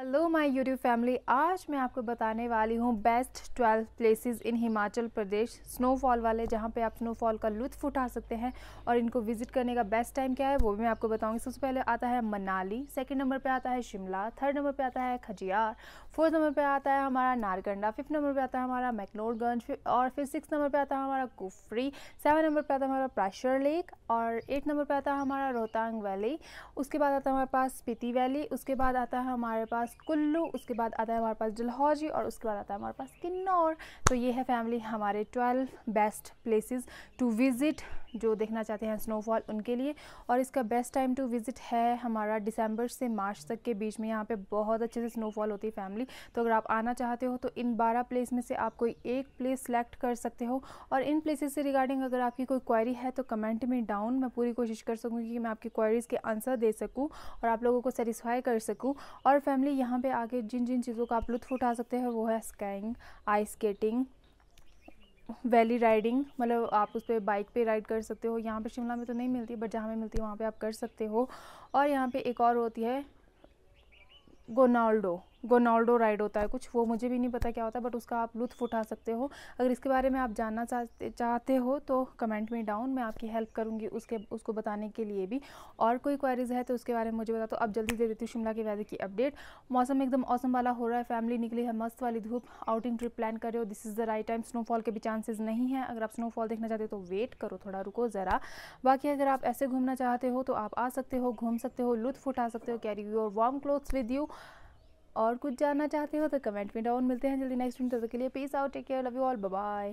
hello my YouTube family आज मैं आपको बताने वाली हूँ best 12 places in Himachal Pradesh snowfall वाले जहाँ पे आप स्नोफॉल का लुत्फ़ उठा सकते हैं और इनको विजिट करने का बेस्ट टाइम क्या है वो भी मैं आपको बताऊँगी सबसे पहले आता है मनाली सेकंड नंबर पे आता है शिमला थर्ड नंबर पर आता है खजियार फोर्थ नंबर पर आता है हमारा नारकंडा फिफ्थ नंबर पर आता है हमारा मैकनोरगंज और फिर सिक्स नंबर पर आता है हमारा कुफरी सेवन नंबर पर आता है हमारा प्राशर लेक और एट नंबर पर आता है हमारा रोहतांग वैली उसके बाद आता है हमारे पास स्पीति वैली उसके बाद आता है हमारे पास पास कुल्लू उसके बाद आता है हमारे पास डलहौजी और उसके बाद आता है हमारे पास किन्नौर तो ये है फैमिली हमारे twelve best places to visit जो देखना चाहते हैं स्नोफॉल उनके लिए और इसका बेस्ट टाइम टू विज़िट है हमारा दिसंबर से मार्च तक के बीच में यहाँ पे बहुत अच्छे से स्नोफॉल होती है फैमिली तो अगर आप आना चाहते हो तो इन बारह प्लेस में से आप कोई एक प्लेस सेलेक्ट कर सकते हो और इन प्लेसेस से रिगार्डिंग अगर आपकी कोई क्वारी है तो कमेंट में डाउन मैं पूरी कोशिश कर सकूँगी कि मैं आपकी क्वारीज़ के आंसर दे सकूँ और आप लोगों को सेटिसफाई कर सकूँ और फैमिली यहाँ पे आके जिन जिन चीज़ों का आप लुत्फ़ उठा सकते हैं वो है skiing ice skating valley riding मतलब आप उस पर बाइक पे राइड कर सकते हो यहाँ पे शिमला में तो नहीं मिलती बट जहाँ पर मिलती है वहाँ पे आप कर सकते हो और यहाँ पे एक और होती है गोनाल्डो गोनाल्डो राइड होता है कुछ वो मुझे भी नहीं पता क्या होता है बट उसका आप लुत्फ़ उठा सकते हो अगर इसके बारे में आप जानना चाहते चाहते हो तो कमेंट में डाउन मैं आपकी हेल्प करूँगी उसके उसको बताने के लिए भी और कोई क्वारीज़ है तो उसके बारे में मुझे बता दो तो अब जल्दी दे देती हूँ शिमला के वैदे की अपडेट मौसम एकदम औसम वाला हो रहा है फैमिली निकली है मस्त वाली धूप आउटिंग ट्रिप प्लान कर रहे हो this is the right time snowfall के भी चांसेस नहीं है अगर आप स्नोफॉल देखना चाहते हो तो वेट करो थोड़ा रुको ज़रा बाकी अगर आप ऐसे घूमना चाहते हो तो आप आ सकते हो घूम सकते हो लुत्फ़ उठा सकते हो कैरी और वार्म क्लोथ्स विद यू और कुछ जानना चाहते हो तो कमेंट में डाउन मिलते हैं जल्दी नेक्स्ट वीडियो तक के लिए peace out take care love you all bye